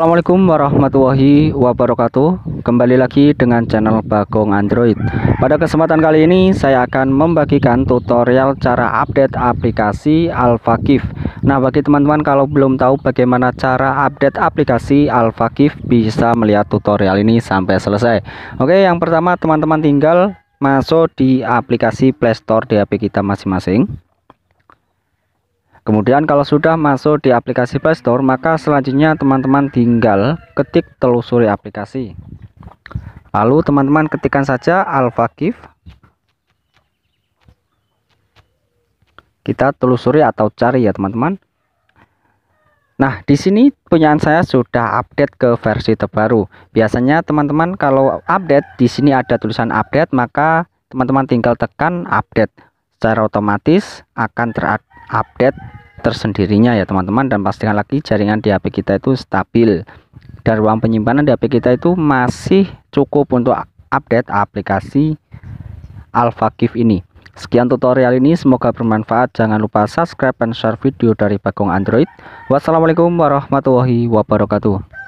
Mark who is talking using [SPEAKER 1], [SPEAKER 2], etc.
[SPEAKER 1] Assalamualaikum warahmatullahi wabarakatuh Kembali lagi dengan channel Bagong Android Pada kesempatan kali ini saya akan membagikan tutorial cara update aplikasi AlphaGIF Nah bagi teman-teman kalau belum tahu bagaimana cara update aplikasi AlphaGIF Bisa melihat tutorial ini sampai selesai Oke yang pertama teman-teman tinggal masuk di aplikasi Playstore di HP kita masing-masing Kemudian kalau sudah masuk di aplikasi Play Store, maka selanjutnya teman-teman tinggal ketik telusuri aplikasi. Lalu teman-teman ketikkan saja alpha AlphaGIF. Kita telusuri atau cari ya teman-teman. Nah, di sini punyaan saya sudah update ke versi terbaru. Biasanya teman-teman kalau update di sini ada tulisan update, maka teman-teman tinggal tekan update. Secara otomatis akan terupdate tersendirinya ya teman-teman dan pastikan lagi jaringan di HP kita itu stabil dan ruang penyimpanan di HP kita itu masih cukup untuk update aplikasi Alpha ini Sekian tutorial ini, semoga bermanfaat. Jangan lupa subscribe dan share video dari Bagong Android. Wassalamualaikum warahmatullahi wabarakatuh.